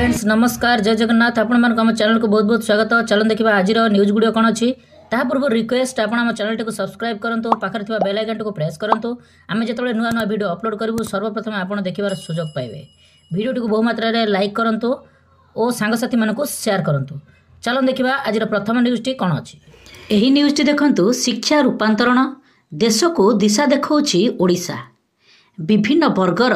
friends नमस्कार जय जगन्नाथ ଆପଣମାନଙ୍କ ଆମ ଚ୍ୟାନେଲକୁ ବହୁତ ବହୁତ ସ୍ୱାଗତ ଚାଲନ୍ତୁ ଦେଖିବା ଆଜିର ନ୍ୟୁଜ୍ ଗୁଡ଼ିକ କ'ଣ ଅଛି ତାହା ପୂର୍ବରୁ ରିକ୍ୱେଷ୍ଟ ଆପଣ ଆମ ଚ୍ୟାନେଲଟିକୁ ସବସ୍କ୍ରାଇବ୍ କରନ୍ତୁ ପାଖରେ ଥିବା ବେଲ୍ ଆଇକନ୍ଟିକୁ ପ୍ରେସ୍ କରନ୍ତୁ ଆମେ ଯେତେବେଳେ ନୂଆ ନୂଆ ଭିଡ଼ିଓ ଅପଲୋଡ଼ କରିବୁ ସର୍ବପ୍ରଥମେ ଆପଣ ଦେଖିବାର ସୁଯୋଗ ପାଇବେ ଭିଡ଼ିଓଟିକୁ ବହୁ ମାତ୍ରାରେ ଲାଇକ୍ କରନ୍ତୁ ଓ ସାଙ୍ଗସାଥୀମାନଙ୍କୁ ସେୟାର କରନ୍ତୁ ଚାଲନ୍ତୁ ଦେଖିବା ଆଜିର ପ୍ରଥମ ନ୍ୟୁଜ୍ଟି କ'ଣ ଅଛି ଏହି ନ୍ୟୁଜ୍ଟି ଦେଖନ୍ତୁ ଶିକ୍ଷା ରୂପାନ୍ତରଣ ଦେଶକୁ ଦିଶା ଦେଖାଉଛି ଓଡ଼ିଶା ବିଭିନ୍ନ ବର୍ଗର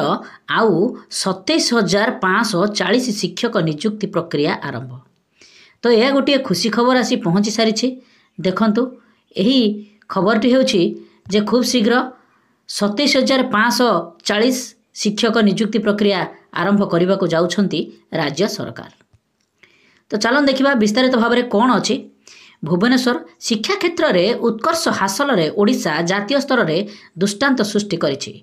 ଆଉ ସତେଇଶ ହଜାର ପାଞ୍ଚଶହ ଚାଳିଶ ଶିକ୍ଷକ ନିଯୁକ୍ତି ପ୍ରକ୍ରିୟା ଆରମ୍ଭ ତ ଏହା ଗୋଟିଏ ଖୁସି ଖବର ଆସି ପହଞ୍ଚି ସାରିଛି ଦେଖନ୍ତୁ ଏହି ଖବରଟି ହେଉଛି ଯେ ଖୁବ୍ ଶୀଘ୍ର ସତେଇଶ ହଜାର ପାଞ୍ଚଶହ ଚାଳିଶ ଶିକ୍ଷକ ନିଯୁକ୍ତି ପ୍ରକ୍ରିୟା ଆରମ୍ଭ କରିବାକୁ ଯାଉଛନ୍ତି ରାଜ୍ୟ ସରକାର ତ ଚାଲନ୍ତୁ ଦେଖିବା ବିସ୍ତାରିତ ଭାବରେ କ'ଣ ଅଛି ଭୁବନେଶ୍ୱର ଶିକ୍ଷା କ୍ଷେତ୍ରରେ ଉତ୍କର୍ଷ ହାସଲରେ ଓଡ଼ିଶା ଜାତୀୟ ସ୍ତରରେ ଦୃଷ୍ଟାନ୍ତ ସୃଷ୍ଟି କରିଛି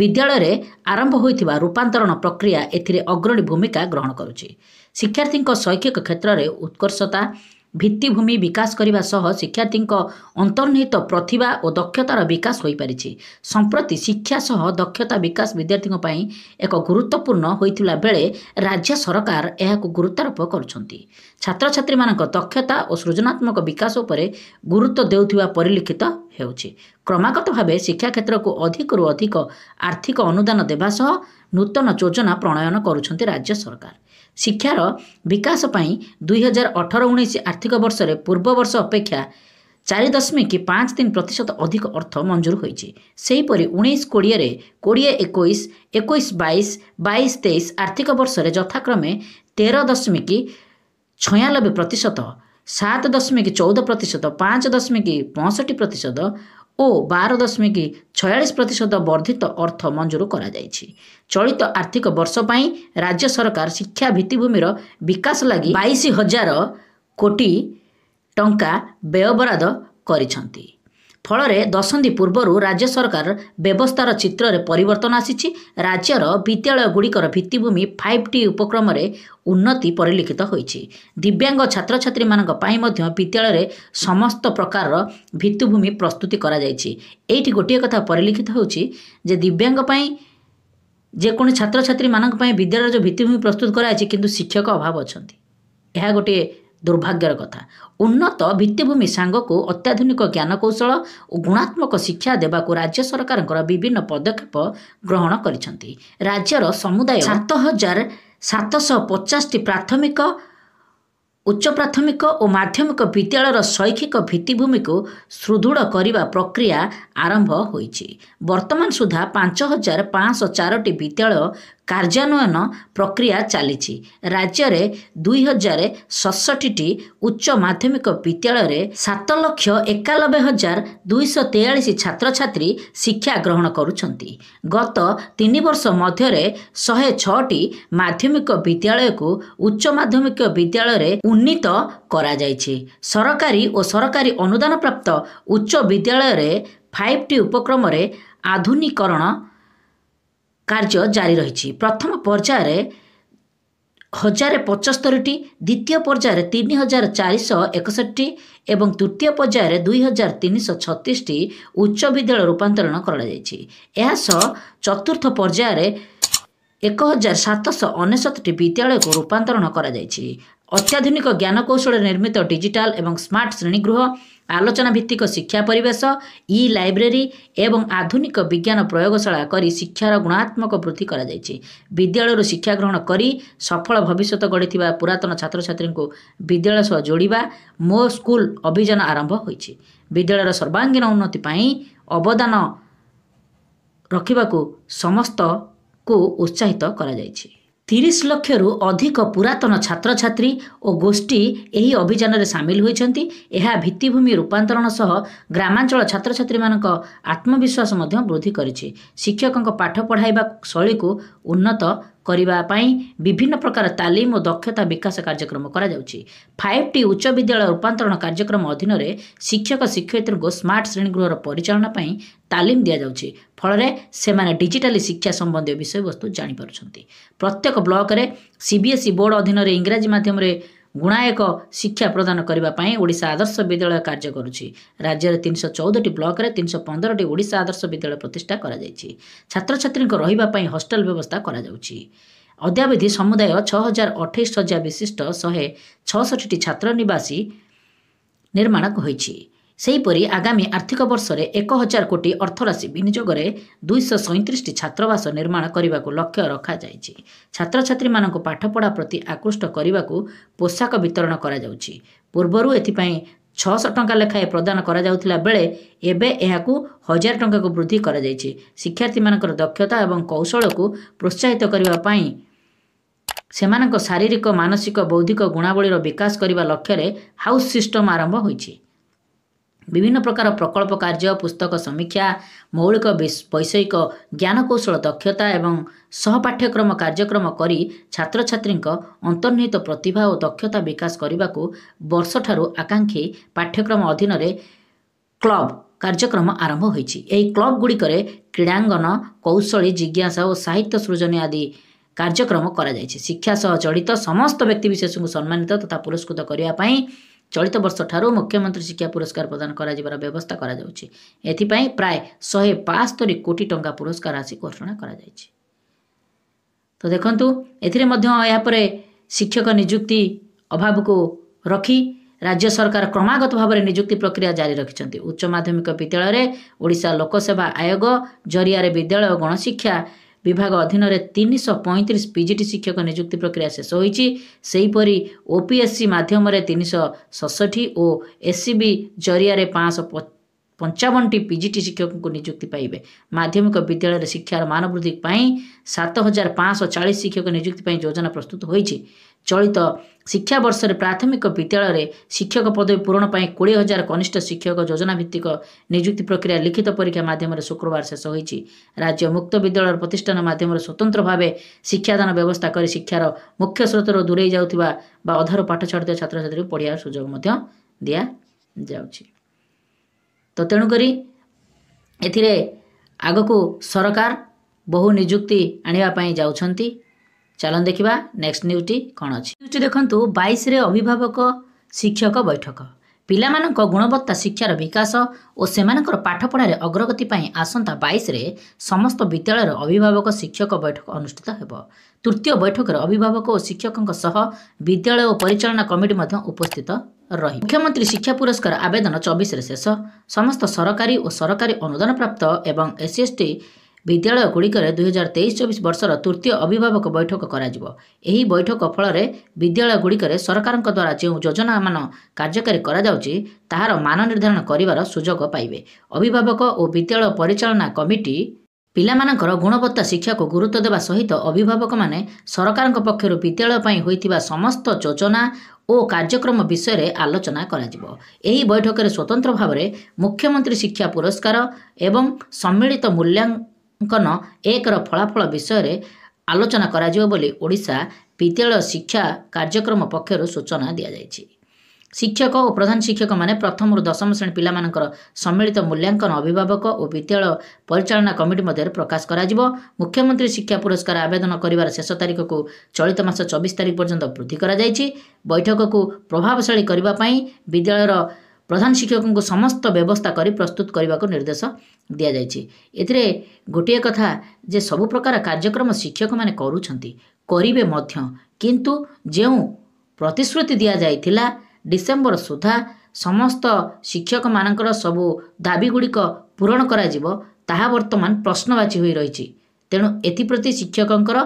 ବିଦ୍ୟାଳୟରେ ଆରମ୍ଭ ହୋଇଥିବା ରୂପାନ୍ତରଣ ପ୍ରକ୍ରିୟା ଏଥିରେ ଅଗ୍ରଣୀ ଭୂମିକା ଗ୍ରହଣ କରୁଛି ଶିକ୍ଷାର୍ଥୀଙ୍କ ଶୈକ୍ଷିକ କ୍ଷେତ୍ରରେ ଉତ୍କର୍ଷତା ଭିତ୍ତିଭୂମି ବିକାଶ କରିବା ସହ ଶିକ୍ଷାର୍ଥୀଙ୍କ ଅନ୍ତର୍ନିହିତ ପ୍ରତିଭା ଓ ଦକ୍ଷତାର ବିକାଶ ହୋଇପାରିଛି ସମ୍ପ୍ରତି ଶିକ୍ଷା ସହ ଦକ୍ଷତା ବିକାଶ ବିଦ୍ୟାର୍ଥୀଙ୍କ ପାଇଁ ଏକ ଗୁରୁତ୍ୱପୂର୍ଣ୍ଣ ହୋଇଥିବା ବେଳେ ରାଜ୍ୟ ସରକାର ଏହାକୁ ଗୁରୁତ୍ୱାରୋପ କରୁଛନ୍ତି ଛାତ୍ରଛାତ୍ରୀମାନଙ୍କ ଦକ୍ଷତା ଓ ସୃଜନାତ୍ମକ ବିକାଶ ଉପରେ ଗୁରୁତ୍ୱ ଦେଉଥିବା ପରିଲକ୍ଷିତ ହେଉଛି କ୍ରମାଗତ ଭାବେ ଶିକ୍ଷା କ୍ଷେତ୍ରକୁ ଅଧିକରୁ ଅଧିକ ଆର୍ଥିକ ଅନୁଦାନ ଦେବା ସହ ନୂତନ ଯୋଜନା ପ୍ରଣୟନ କରୁଛନ୍ତି ରାଜ୍ୟ ସରକାର ଶିକ୍ଷାର ବିକାଶ ପାଇଁ ଦୁଇହଜାର ଅଠର ଉଣେଇଶ ଆର୍ଥିକ ବର୍ଷରେ ପୂର୍ବ ବର୍ଷ ଅପେକ୍ଷା ଚାରି ଦଶମିକ ପାଞ୍ଚ ତିନି ପ୍ରତିଶତ ଅଧିକ ଅର୍ଥ ମଞ୍ଜୁର ହୋଇଛି ସେହିପରି ଉଣେଇଶ କୋଡ଼ିଏରେ କୋଡ଼ିଏ ଏକୋଇଶ ଏକୋଇଶ ବାଇଶ ବାଇଶ ତେଇଶ ଆର୍ଥିକ ବର୍ଷରେ ଯଥାକ୍ରମେ ତେର ଦଶମିକ ଛୟାନବେ ପ୍ରତିଶତ ସାତ ଦଶମିକ ଚଉଦ ପ୍ରତିଶତ ପାଞ୍ଚ ଦଶମିକ ପଞ୍ଚଷଠି ପ୍ରତିଶତ ଓ ବାର ଦଶମିକ ଛୟାଳିଶ ପ୍ରତିଶତ ବର୍ଦ୍ଧିତ ଅର୍ଥ ମଞ୍ଜୁର କରାଯାଇଛି ଚଳିତ ଆର୍ଥିକ ବର୍ଷ ପାଇଁ ରାଜ୍ୟ ସରକାର ଶିକ୍ଷା ଭିତ୍ତିଭୂମିର ବିକାଶ ଲାଗି ବାଇଶ ହଜାର କୋଟି ଟଙ୍କା ବ୍ୟୟବରାଦ କରିଛନ୍ତି ଫଳରେ ଦଶନ୍ଧି ପୂର୍ବରୁ ରାଜ୍ୟ ସରକାର ବ୍ୟବସ୍ଥାର ଚିତ୍ରରେ ପରିବର୍ତ୍ତନ ଆସିଛି ରାଜ୍ୟର ବିଦ୍ୟାଳୟଗୁଡ଼ିକର ଭିତ୍ତିଭୂମି ଫାଇଭ୍ ଟି ଉପକ୍ରମରେ ଉନ୍ନତି ପରିଲକ୍ଷିତ ହୋଇଛି ଦିବ୍ୟାଙ୍ଗ ଛାତ୍ରଛାତ୍ରୀମାନଙ୍କ ପାଇଁ ମଧ୍ୟ ବିଦ୍ୟାଳୟରେ ସମସ୍ତ ପ୍ରକାରର ଭିତ୍ତିଭୂମି ପ୍ରସ୍ତୁତି କରାଯାଇଛି ଏଇଠି ଗୋଟିଏ କଥା ପରିଲକ୍ଷିତ ହେଉଛି ଯେ ଦିବ୍ୟାଙ୍ଗ ପାଇଁ ଯେକୌଣସି ଛାତ୍ରଛାତ୍ରୀମାନଙ୍କ ପାଇଁ ବିଦ୍ୟାଳୟର ଯେଉଁ ଭିତ୍ତିଭୂମି ପ୍ରସ୍ତୁତ କରାଯାଇଛି କିନ୍ତୁ ଶିକ୍ଷକ ଅଭାବ ଅଛନ୍ତି ଏହା ଗୋଟିଏ ଦୁର୍ଭାଗ୍ୟର କଥା ଉନ୍ନତ ଭିତ୍ତିଭୂମି ସାଙ୍ଗକୁ ଅତ୍ୟାଧୁନିକ ଜ୍ଞାନକୌଶଳ ଓ ଗୁଣାତ୍ମକ ଶିକ୍ଷା ଦେବାକୁ ରାଜ୍ୟ ସରକାରଙ୍କର ବିଭିନ୍ନ ପଦକ୍ଷେପ ଗ୍ରହଣ କରିଛନ୍ତି ରାଜ୍ୟର ସମୁଦାୟ ସାତ ହଜାର ସାତଶହ ପଚାଶଟି ପ୍ରାଥମିକ ଉଚ୍ଚ ପ୍ରାଥମିକ ଓ ମାଧ୍ୟମିକ ବିଦ୍ୟାଳୟର ଶୈକ୍ଷିକ ଭିତ୍ତିଭୂମିକୁ ସୁଦୃଢ଼ କରିବା ପ୍ରକ୍ରିୟା ଆରମ୍ଭ ହୋଇଛି ବର୍ତ୍ତମାନ ସୁଦ୍ଧା ପାଞ୍ଚ ହଜାର ପାଞ୍ଚଶହ ଚାରୋଟି ବିଦ୍ୟାଳୟ କାର୍ଯ୍ୟାନ୍ୱୟନ ପ୍ରକ୍ରିୟା ଚାଲିଛି ରାଜ୍ୟରେ ଦୁଇ ହଜାର ସତଷଠିଟି ଉଚ୍ଚ ମାଧ୍ୟମିକ ବିଦ୍ୟାଳୟରେ ସାତ ଲକ୍ଷ ଏକାନବେ ହଜାର ଦୁଇଶହ ତେୟାଳିଶ ଛାତ୍ରଛାତ୍ରୀ ଶିକ୍ଷା ଗ୍ରହଣ କରୁଛନ୍ତି ଗତ ତିନି ବର୍ଷ ମଧ୍ୟରେ ଶହେ ଛଅଟି ମାଧ୍ୟମିକ ବିଦ୍ୟାଳୟକୁ ଉଚ୍ଚ ମାଧ୍ୟମିକ ବିଦ୍ୟାଳୟରେ ଉନ୍ନୀତ କରାଯାଇଛି ସରକାରୀ ଓ ସରକାରୀ ଅନୁଦାନପ୍ରାପ୍ତ ଉଚ୍ଚ ବିଦ୍ୟାଳୟରେ ଫାଇଭ୍ ଟି ଉପକ୍ରମରେ ଆଧୁନିକରଣ କାର୍ଯ୍ୟ ଜାରି ରହିଛି ପ୍ରଥମ ପର୍ଯ୍ୟାୟରେ ହଜାରେ ପଞ୍ଚସ୍ତରୀଟି ଦ୍ୱିତୀୟ ପର୍ଯ୍ୟାୟରେ ତିନି ହଜାର ଚାରିଶହ ଏକଷଠି ଏବଂ ତୃତୀୟ ପର୍ଯ୍ୟାୟରେ ଦୁଇ ହଜାର ତିନିଶହ ଛତିଶଟି ଉଚ୍ଚ ବିଦ୍ୟାଳୟ ରୂପାନ୍ତରଣ କରାଯାଇଛି ଏହା ସହ ଚତୁର୍ଥ ପର୍ଯ୍ୟାୟରେ ଏକ ହଜାର ସାତଶହ ଅନେଶତଟି ବିଦ୍ୟାଳୟକୁ ରୂପାନ୍ତରଣ କରାଯାଇଛି ଅତ୍ୟାଧୁନିକ ଜ୍ଞାନକୌଶଳରେ ନିର୍ମିତ ଡିଜିଟାଲ୍ ଏବଂ ସ୍ମାର୍ଟ ଶ୍ରେଣୀଗୃହ ଆଲୋଚନା ଭିତ୍ତିକ ଶିକ୍ଷା ପରିବେଶ ଇ ଲାଇବ୍ରେରୀ ଏବଂ ଆଧୁନିକ ବିଜ୍ଞାନ ପ୍ରୟୋଗଶାଳା କରି ଶିକ୍ଷାର ଗୁଣାତ୍ମକ ବୃଦ୍ଧି କରାଯାଇଛି ବିଦ୍ୟାଳୟରୁ ଶିକ୍ଷା ଗ୍ରହଣ କରି ସଫଳ ଭବିଷ୍ୟତ ଗଢ଼ିଥିବା ପୁରାତନ ଛାତ୍ରଛାତ୍ରୀଙ୍କୁ ବିଦ୍ୟାଳୟ ସହ ଯୋଡ଼ିବା ମୋ ସ୍କୁଲ ଅଭିଯାନ ଆରମ୍ଭ ହୋଇଛି ବିଦ୍ୟାଳୟର ସର୍ବାଙ୍ଗୀନ ଉନ୍ନତି ପାଇଁ ଅବଦାନ ରଖିବାକୁ ସମସ୍ତଙ୍କୁ ଉତ୍ସାହିତ କରାଯାଇଛି ତିରିଶ ଲକ୍ଷରୁ ଅଧିକ ପୁରାତନ ଛାତ୍ରଛାତ୍ରୀ ଓ ଗୋଷ୍ଠୀ ଏହି ଅଭିଯାନରେ ସାମିଲ ହୋଇଛନ୍ତି ଏହା ଭିତ୍ତିଭୂମି ରୂପାନ୍ତରଣ ସହ ଗ୍ରାମାଞ୍ଚଳ ଛାତ୍ରଛାତ୍ରୀମାନଙ୍କ ଆତ୍ମବିଶ୍ୱାସ ମଧ୍ୟ ବୃଦ୍ଧି କରିଛି ଶିକ୍ଷକଙ୍କ ପାଠ ପଢ଼ାଇବା ଶୈଳୀକୁ ଉନ୍ନତ କରିବା ପାଇଁ ବିଭିନ୍ନ ପ୍ରକାର ତାଲିମ ଓ ଦକ୍ଷତା ବିକାଶ କାର୍ଯ୍ୟକ୍ରମ କରାଯାଉଛି ଫାଇଭ୍ ଟି ଉଚ୍ଚ ବିଦ୍ୟାଳୟ ରୂପାନ୍ତରଣ କାର୍ଯ୍ୟକ୍ରମ ଅଧୀନରେ ଶିକ୍ଷକ ଶିକ୍ଷୟିତ୍ରୀଙ୍କୁ ସ୍ମାର୍ଟ ଶ୍ରେଣୀଗୃହର ପରିଚାଳନା ପାଇଁ ତାଲିମ ଦିଆଯାଉଛି ଫଳରେ ସେମାନେ ଡିଜିଟାଲି ଶିକ୍ଷା ସମ୍ବନ୍ଧୀୟ ବିଷୟବସ୍ତୁ ଜାଣିପାରୁଛନ୍ତି ପ୍ରତ୍ୟେକ ବ୍ଲକରେ ସି ବି ଏସ୍ ବୋର୍ଡ଼ ଅଧୀନରେ ଇଂରାଜୀ ମାଧ୍ୟମରେ ଗୁଣାୟକ ଶିକ୍ଷା ପ୍ରଦାନ କରିବା ପାଇଁ ଓଡ଼ିଶା ଆଦର୍ଶ ବିଦ୍ୟାଳୟ କାର୍ଯ୍ୟ କରୁଛି ରାଜ୍ୟରେ ତିନିଶହ ଚଉଦଟି ବ୍ଲକରେ ତିନିଶହ ପନ୍ଦରଟି ଓଡ଼ିଶା ଆଦର୍ଶ ବିଦ୍ୟାଳୟ ପ୍ରତିଷ୍ଠା କରାଯାଇଛି ଛାତ୍ରଛାତ୍ରୀଙ୍କ ରହିବା ପାଇଁ ହଷ୍ଟେଲ ବ୍ୟବସ୍ଥା କରାଯାଉଛି ଅଦ୍ୟାବଧି ସମୁଦାୟ ଛଅ ହଜାର ଅଠେଇଶ ସଜା ବିଶିଷ୍ଟ ଶହେ ଛଅଷଠିଟି ଛାତ୍ର ନିବାସୀ ନିର୍ମାଣ ହୋଇଛି ସେହିପରି ଆଗାମୀ ଆର୍ଥିକ ବର୍ଷରେ ଏକ ହଜାର କୋଟି ଅର୍ଥରାଶି ବିନିଯୋଗରେ ଦୁଇଶହ ସଇଁତିରିଶଟି ଛାତ୍ରବାସ ନିର୍ମାଣ କରିବାକୁ ଲକ୍ଷ୍ୟ ରଖାଯାଇଛି ଛାତ୍ରଛାତ୍ରୀମାନଙ୍କୁ ପାଠପଢ଼ା ପ୍ରତି ଆକୃଷ୍ଟ କରିବାକୁ ପୋଷାକ ବିତରଣ କରାଯାଉଛି ପୂର୍ବରୁ ଏଥିପାଇଁ ଛଅଶହ ଟଙ୍କା ଲେଖାଏଁ ପ୍ରଦାନ କରାଯାଉଥିଲା ବେଳେ ଏବେ ଏହାକୁ ହଜାର ଟଙ୍କାକୁ ବୃଦ୍ଧି କରାଯାଇଛି ଶିକ୍ଷାର୍ଥୀମାନଙ୍କର ଦକ୍ଷତା ଏବଂ କୌଶଳକୁ ପ୍ରୋତ୍ସାହିତ କରିବା ପାଇଁ ସେମାନଙ୍କ ଶାରୀରିକ ମାନସିକ ବୌଦ୍ଧିକ ଗୁଣାବଳୀର ବିକାଶ କରିବା ଲକ୍ଷ୍ୟରେ ହାଉସ୍ ସିଷ୍ଟମ୍ ଆରମ୍ଭ ହୋଇଛି ବିଭିନ୍ନ ପ୍ରକାର ପ୍ରକଳ୍ପ କାର୍ଯ୍ୟ ପୁସ୍ତକ ସମୀକ୍ଷା ମୌଳିକ ବୈଷୟିକ ଜ୍ଞାନକୌଶଳ ଦକ୍ଷତା ଏବଂ ସହ ପାଠ୍ୟକ୍ରମ କାର୍ଯ୍ୟକ୍ରମ କରି ଛାତ୍ରଛାତ୍ରୀଙ୍କ ଅନ୍ତର୍ନିହିତ ପ୍ରତିଭା ଓ ଦକ୍ଷତା ବିକାଶ କରିବାକୁ ବର୍ଷଠାରୁ ଆକାଂକ୍ଷୀ ପାଠ୍ୟକ୍ରମ ଅଧୀନରେ କ୍ଲବ କାର୍ଯ୍ୟକ୍ରମ ଆରମ୍ଭ ହୋଇଛି ଏହି କ୍ଲବ୍ ଗୁଡ଼ିକରେ କ୍ରୀଡ଼ାଙ୍ଗନ କୌଶଳୀ ଜିଜ୍ଞାସା ଓ ସାହିତ୍ୟ ସୃଜନୀ ଆଦି କାର୍ଯ୍ୟକ୍ରମ କରାଯାଇଛି ଶିକ୍ଷା ସହ ଜଡ଼ିତ ସମସ୍ତ ବ୍ୟକ୍ତିବିଶେଷଙ୍କୁ ସମ୍ମାନିତ ତଥା ପୁରସ୍କୃତ କରିବା ପାଇଁ ଚଳିତ ବର୍ଷଠାରୁ ମୁଖ୍ୟମନ୍ତ୍ରୀ ଶିକ୍ଷା ପୁରସ୍କାର ପ୍ରଦାନ କରାଯିବାର ବ୍ୟବସ୍ଥା କରାଯାଉଛି ଏଥିପାଇଁ ପ୍ରାୟ ଶହେ ପାଞ୍ଚସ୍ତରୀ କୋଟି ଟଙ୍କା ପୁରସ୍କାର ଆସି ଘୋଷଣା କରାଯାଇଛି ତ ଦେଖନ୍ତୁ ଏଥିରେ ମଧ୍ୟ ଏହାପରେ ଶିକ୍ଷକ ନିଯୁକ୍ତି ଅଭାବକୁ ରଖି ରାଜ୍ୟ ସରକାର କ୍ରମାଗତ ଭାବରେ ନିଯୁକ୍ତି ପ୍ରକ୍ରିୟା ଜାରି ରଖିଛନ୍ତି ଉଚ୍ଚ ମାଧ୍ୟମିକ ବିଦ୍ୟାଳୟରେ ଓଡ଼ିଶା ଲୋକସେବା ଆୟୋଗ ଜରିଆରେ ବିଦ୍ୟାଳୟ ଗଣଶିକ୍ଷା ବିଭାଗ ଅଧୀନରେ ତିନିଶହ ପଇଁତିରିଶ ପିଜିଟି ଶିକ୍ଷକ ନିଯୁକ୍ତି ପ୍ରକ୍ରିୟା ଶେଷ ହୋଇଛି ସେହିପରି ଓପିଏସ୍ସି ମାଧ୍ୟମରେ ତିନିଶହ ଷଷଠି ଓ ଏସ୍ସିବି ଜରିଆରେ ପାଞ୍ଚଶହ ପଞ୍ଚାବନଟି ପିଜିଟି ଶିକ୍ଷକଙ୍କୁ ନିଯୁକ୍ତି ପାଇବେ ମାଧ୍ୟମିକ ବିଦ୍ୟାଳୟରେ ଶିକ୍ଷାର ମାନବୃଦ୍ଧି ପାଇଁ ସାତ ହଜାର ପାଞ୍ଚଶହ ଚାଳିଶ ଶିକ୍ଷକ ନିଯୁକ୍ତି ପାଇଁ ଯୋଜନା ପ୍ରସ୍ତୁତ ହୋଇଛି ଚଳିତ ଶିକ୍ଷାବର୍ଷରେ ପ୍ରାଥମିକ ବିଦ୍ୟାଳୟରେ ଶିକ୍ଷକ ପଦବୀ ପୂରଣ ପାଇଁ କୋଡ଼ିଏ ହଜାର କନିଷ୍ଠ ଶିକ୍ଷକ ଯୋଜନା ଭିତ୍ତିକ ନିଯୁକ୍ତି ପ୍ରକ୍ରିୟା ଲିଖିତ ପରୀକ୍ଷା ମାଧ୍ୟମରେ ଶୁକ୍ରବାର ଶେଷ ହୋଇଛି ରାଜ୍ୟ ମୁକ୍ତ ବିଦ୍ୟାଳୟର ପ୍ରତିଷ୍ଠାନ ମାଧ୍ୟମରେ ସ୍ୱତନ୍ତ୍ର ଭାବେ ଶିକ୍ଷାଦାନ ବ୍ୟବସ୍ଥା କରି ଶିକ୍ଷାର ମୁଖ୍ୟ ସ୍ରୋତରୁ ଦୂରେଇ ଯାଉଥିବା ବା ଅଧାରୁ ପାଠ ଛାଡ଼ୁଥିବା ଛାତ୍ରଛାତ୍ରୀଙ୍କୁ ପଢ଼ିବାର ସୁଯୋଗ ମଧ୍ୟ ଦିଆଯାଉଛି ତ ତେଣୁକରି ଏଥିରେ ଆଗକୁ ସରକାର ବହୁ ନିଯୁକ୍ତି ଆଣିବା ପାଇଁ ଯାଉଛନ୍ତି ଚାଲନ୍ତୁ ଦେଖିବା ନେକ୍ସଟ ନ୍ୟୁଜ୍ଟି କ'ଣ ଅଛି ନ୍ୟୁଜ୍ଟି ଦେଖନ୍ତୁ ବାଇଶରେ ଅଭିଭାବକ ଶିକ୍ଷକ ବୈଠକ ପିଲାମାନଙ୍କ ଗୁଣବତ୍ତା ଶିକ୍ଷାର ବିକାଶ ଓ ସେମାନଙ୍କର ପାଠପଢ଼ାରେ ଅଗ୍ରଗତି ପାଇଁ ଆସନ୍ତା ବାଇଶରେ ସମସ୍ତ ବିଦ୍ୟାଳୟର ଅଭିଭାବକ ଶିକ୍ଷକ ବୈଠକ ଅନୁଷ୍ଠିତ ହେବ ତୃତୀୟ ବୈଠକରେ ଅଭିଭାବକ ଓ ଶିକ୍ଷକଙ୍କ ସହ ବିଦ୍ୟାଳୟ ଓ ପରିଚାଳନା କମିଟି ମଧ୍ୟ ଉପସ୍ଥିତ ରହିବ ମୁଖ୍ୟମନ୍ତ୍ରୀ ଶିକ୍ଷା ପୁରସ୍କାର ଆବେଦନ ଚବିଶରେ ଶେଷ ସମସ୍ତ ସରକାରୀ ଓ ସରକାରୀ ଅନୁଦାନପ୍ରାପ୍ତ ଏବଂ ଏସ୍ସି ଏସ୍ଟି ବିଦ୍ୟାଳୟଗୁଡ଼ିକରେ ଦୁଇହଜାର ତେଇଶ ଚବିଶ ବର୍ଷର ତୃତୀୟ ଅଭିଭାବକ ବୈଠକ କରାଯିବ ଏହି ବୈଠକ ଫଳରେ ବିଦ୍ୟାଳୟଗୁଡ଼ିକରେ ସରକାରଙ୍କ ଦ୍ୱାରା ଯେଉଁ ଯୋଜନାମାନ କାର୍ଯ୍ୟକାରୀ କରାଯାଉଛି ତାହାର ମାନ ନିର୍ଦ୍ଧାରଣ କରିବାର ସୁଯୋଗ ପାଇବେ ଅଭିଭାବକ ଓ ବିଦ୍ୟାଳୟ ପରିଚାଳନା କମିଟି ପିଲାମାନଙ୍କର ଗୁଣବତ୍ତା ଶିକ୍ଷାକୁ ଗୁରୁତ୍ୱ ଦେବା ସହିତ ଅଭିଭାବକମାନେ ସରକାରଙ୍କ ପକ୍ଷରୁ ବିଦ୍ୟାଳୟ ପାଇଁ ହୋଇଥିବା ସମସ୍ତ ଯୋଜନା ଓ କାର୍ଯ୍ୟକ୍ରମ ବିଷୟରେ ଆଲୋଚନା କରାଯିବ ଏହି ବୈଠକରେ ସ୍ୱତନ୍ତ୍ର ଭାବରେ ମୁଖ୍ୟମନ୍ତ୍ରୀ ଶିକ୍ଷା ପୁରସ୍କାର ଏବଂ ସମ୍ମିଳିତ ମୂଲ୍ୟାଙ୍କ ମୂଲ୍ୟାଙ୍କନ ଏକର ଫଳାଫଳ ବିଷୟରେ ଆଲୋଚନା କରାଯିବ ବୋଲି ଓଡ଼ିଶା ବିଦ୍ୟାଳୟ ଶିକ୍ଷା କାର୍ଯ୍ୟକ୍ରମ ପକ୍ଷରୁ ସୂଚନା ଦିଆଯାଇଛି ଶିକ୍ଷକ ଓ ପ୍ରଧାନ ଶିକ୍ଷକମାନେ ପ୍ରଥମରୁ ଦଶମ ଶ୍ରେଣୀ ପିଲାମାନଙ୍କର ସମ୍ମିଳିତ ମୂଲ୍ୟାଙ୍କନ ଅଭିଭାବକ ଓ ବିଦ୍ୟାଳୟ ପରିଚାଳନା କମିଟି ମଧ୍ୟରେ ପ୍ରକାଶ କରାଯିବ ମୁଖ୍ୟମନ୍ତ୍ରୀ ଶିକ୍ଷା ପୁରସ୍କାର ଆବେଦନ କରିବାର ଶେଷ ତାରିଖକୁ ଚଳିତ ମାସ ଚବିଶ ତାରିଖ ପର୍ଯ୍ୟନ୍ତ ବୃଦ୍ଧି କରାଯାଇଛି ବୈଠକକୁ ପ୍ରଭାବଶାଳୀ କରିବା ପାଇଁ ବିଦ୍ୟାଳୟର ପ୍ରଧାନ ଶିକ୍ଷକଙ୍କୁ ସମସ୍ତ ବ୍ୟବସ୍ଥା କରି ପ୍ରସ୍ତୁତ କରିବାକୁ ନିର୍ଦ୍ଦେଶ ଦିଆଯାଇଛି ଏଥିରେ ଗୋଟିଏ କଥା ଯେ ସବୁ ପ୍ରକାର କାର୍ଯ୍ୟକ୍ରମ ଶିକ୍ଷକମାନେ କରୁଛନ୍ତି କରିବେ ମଧ୍ୟ କିନ୍ତୁ ଯେଉଁ ପ୍ରତିଶ୍ରୁତି ଦିଆଯାଇଥିଲା ଡିସେମ୍ବର ସୁଦ୍ଧା ସମସ୍ତ ଶିକ୍ଷକମାନଙ୍କର ସବୁ ଦାବିଗୁଡ଼ିକ ପୂରଣ କରାଯିବ ତାହା ବର୍ତ୍ତମାନ ପ୍ରଶ୍ନବାଚୀ ହୋଇ ରହିଛି ତେଣୁ ଏଥିପ୍ରତି ଶିକ୍ଷକଙ୍କର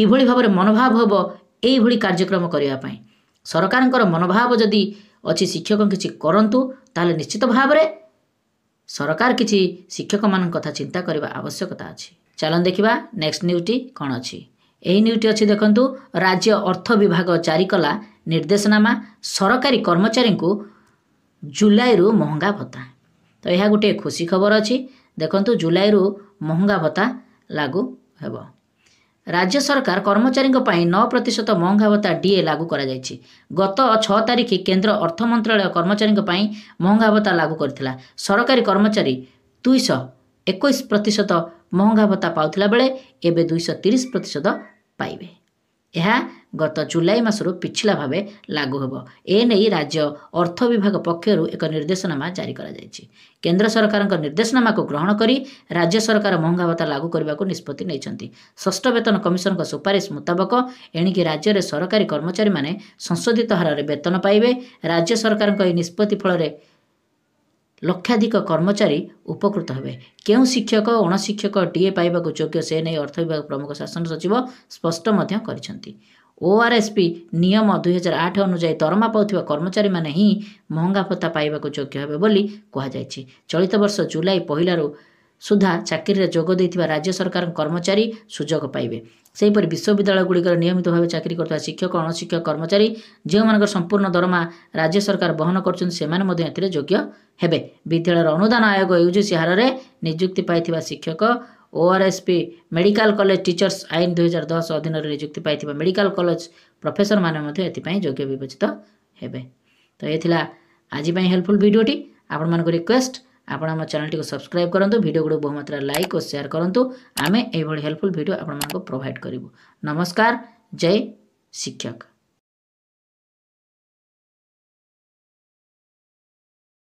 କିଭଳି ଭାବରେ ମନୋଭାବ ହେବ ଏଇଭଳି କାର୍ଯ୍ୟକ୍ରମ କରିବା ପାଇଁ ସରକାରଙ୍କର ମନୋଭାବ ଯଦି ଅଛି ଶିକ୍ଷକ କିଛି କରନ୍ତୁ ତାହେଲେ ନିଶ୍ଚିତ ଭାବରେ ସରକାର କିଛି ଶିକ୍ଷକମାନଙ୍କ କଥା ଚିନ୍ତା କରିବା ଆବଶ୍ୟକତା ଅଛି ଚାଲନ୍ତୁ ଦେଖିବା ନେକ୍ସଟ ନ୍ୟୁଜ୍ଟି କ'ଣ ଅଛି ଏହି ନ୍ୟୁଜ୍ଟି ଅଛି ଦେଖନ୍ତୁ ରାଜ୍ୟ ଅର୍ଥ ବିଭାଗ ଜାରି କଲା ନିର୍ଦ୍ଦେଶନାମା ସରକାରୀ କର୍ମଚାରୀଙ୍କୁ ଜୁଲାଇରୁ ମହଙ୍ଗା ଭତ୍ତା ତ ଏହା ଗୋଟିଏ ଖୁସି ଖବର ଅଛି ଦେଖନ୍ତୁ ଜୁଲାଇରୁ ମହଙ୍ଗା ଭତ୍ତା ଲାଗୁ ହେବ ରାଜ୍ୟ ସରକାର କର୍ମଚାରୀଙ୍କ ପାଇଁ ନଅ ପ୍ରତିଶତ ମହଙ୍ଗା ଭତ୍ତା ଡିଏ ଲାଗୁ କରାଯାଇଛି ଗତ ଛଅ ତାରିଖ କେନ୍ଦ୍ର ଅର୍ଥ ମନ୍ତ୍ରାଳୟ କର୍ମଚାରୀଙ୍କ ପାଇଁ ମହଙ୍ଗା ଭତ୍ତା ଲାଗୁ କରିଥିଲା ସରକାରୀ କର୍ମଚାରୀ ଦୁଇଶହ ଏକୋଇଶ ପ୍ରତିଶତ ମହଙ୍ଗା ଭତ୍ତା ପାଉଥିଲା ବେଳେ ଏବେ ଦୁଇଶହ ତିରିଶ ପ୍ରତିଶତ ପାଇବେ ଏହା ଗତ ଜୁଲାଇ ମାସରୁ ପିଛିଲା ଭାବେ ଲାଗୁ ହେବ ଏ ନେଇ ରାଜ୍ୟ ଅର୍ଥ ବିଭାଗ ପକ୍ଷରୁ ଏକ ନିର୍ଦ୍ଦେଶନାମା ଜାରି କରାଯାଇଛି କେନ୍ଦ୍ର ସରକାରଙ୍କ ନିର୍ଦ୍ଦେଶନାମାକୁ ଗ୍ରହଣ କରି ରାଜ୍ୟ ସରକାର ମହଙ୍ଗା ଭତ୍ତା ଲାଗୁ କରିବାକୁ ନିଷ୍ପତ୍ତି ନେଇଛନ୍ତି ଷଷ୍ଠ ବେତନ କମିଶନଙ୍କ ସୁପାରିଶ ମୁତାବକ ଏଣିକି ରାଜ୍ୟରେ ସରକାରୀ କର୍ମଚାରୀମାନେ ସଂଶୋଧିତ ହାରରେ ବେତନ ପାଇବେ ରାଜ୍ୟ ସରକାରଙ୍କ ଏହି ନିଷ୍ପତ୍ତି ଫଳରେ ଲକ୍ଷାଧିକ କର୍ମଚାରୀ ଉପକୃତ ହେବେ କେଉଁ ଶିକ୍ଷକ ଅଣଶିକ୍ଷକ ଟିଏ ପାଇବାକୁ ଯୋଗ୍ୟ ସେ ନେଇ ଅର୍ଥ ବିଭାଗ ପ୍ରମୁଖ ଶାସନ ସଚିବ ସ୍ପଷ୍ଟ ମଧ୍ୟ କରିଛନ୍ତି ओआरएसपी नियम दुई हजार आठ अनु दरमाउचारी मि महँगा फत्ता पाएको हो चलित वर्ष जुलाई पहिलारो सुधा चाकिएर दैथिबा राज्य सरकार कर्मचारी सेहि पर विश्वविद्यालय गुडीकर नियमित भाबे चाकरी गर्ुला शिक्षक अणशिक्षक कर्मचारी जे म संपूर्ण दरमा राज्य सरकार बहन हेबे विद्यालय अनुदान आयोग युजिसी हारे नियुक्ति शिक्षक ओआरएसपि मेडिकल कलेज टिचर्स आइन दुई हजार दस अधीन नियुक्ति पाडिकल कलेज प्रफेसर मैले जग् बेचित हेर्दै त आजपो हेल्पफुल रिक्वेस्ट भिडियो आप्वेस्ट आउँ को सब्सक्राइब गरु भिडियो लाइक गुड्क बहुमत ल्याक्यर कन् यो हेल्पफुल भिडियो आप प्रोभइ नमस्कार जय शिक्षक